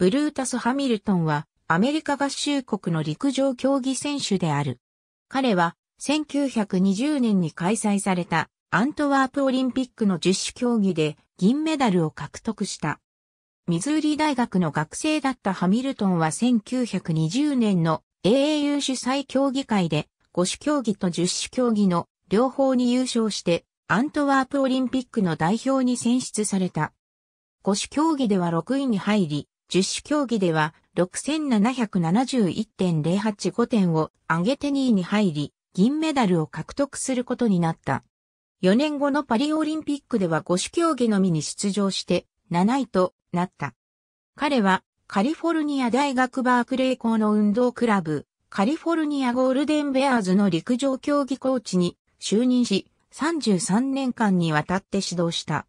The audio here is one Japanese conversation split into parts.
ブルータス・ハミルトンはアメリカ合衆国の陸上競技選手である。彼は1920年に開催されたアントワープオリンピックの十種競技で銀メダルを獲得した。ミズーリ大学の学生だったハミルトンは1920年の AAU 主催競技会で五種競技と十種競技の両方に優勝してアントワープオリンピックの代表に選出された。五種競技では6位に入り、十種競技では6771.085点を上げて2位に入り、銀メダルを獲得することになった。4年後のパリオリンピックでは5種競技のみに出場して7位となった。彼はカリフォルニア大学バークレー校の運動クラブ、カリフォルニアゴールデンベアーズの陸上競技コーチに就任し、33年間にわたって指導した。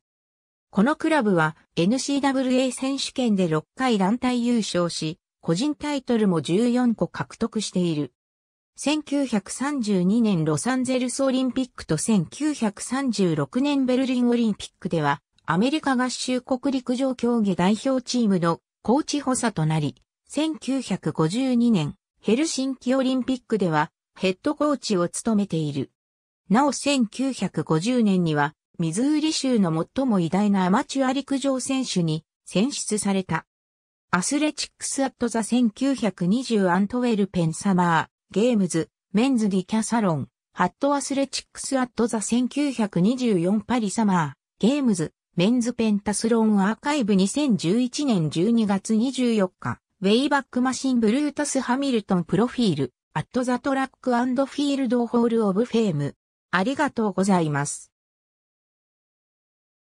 このクラブは n c w a 選手権で6回団体優勝し、個人タイトルも14個獲得している。1932年ロサンゼルスオリンピックと1936年ベルリンオリンピックでは、アメリカ合衆国陸上競技代表チームのコーチ補佐となり、1952年ヘルシンキオリンピックではヘッドコーチを務めている。なお1950年にはミズーリ州の最も偉大なアマチュア陸上選手に選出された。アスレチックス・アット・ザ・ 1920・ アントウェル・ペン・サマー、ゲームズ、メンズ・ディ・キャサロン、ハット・アスレチックス・アット・ザ・ 1924・ パリ・サマー、ゲームズ、メンズ・ペンタスロン・アーカイブ2011年12月24日、ウェイバック・マシン・ブルータス・ハミルトン・プロフィール、アット・ザ・トラック・フィールド・ホール・オブ・フェーム。ありがとうございます。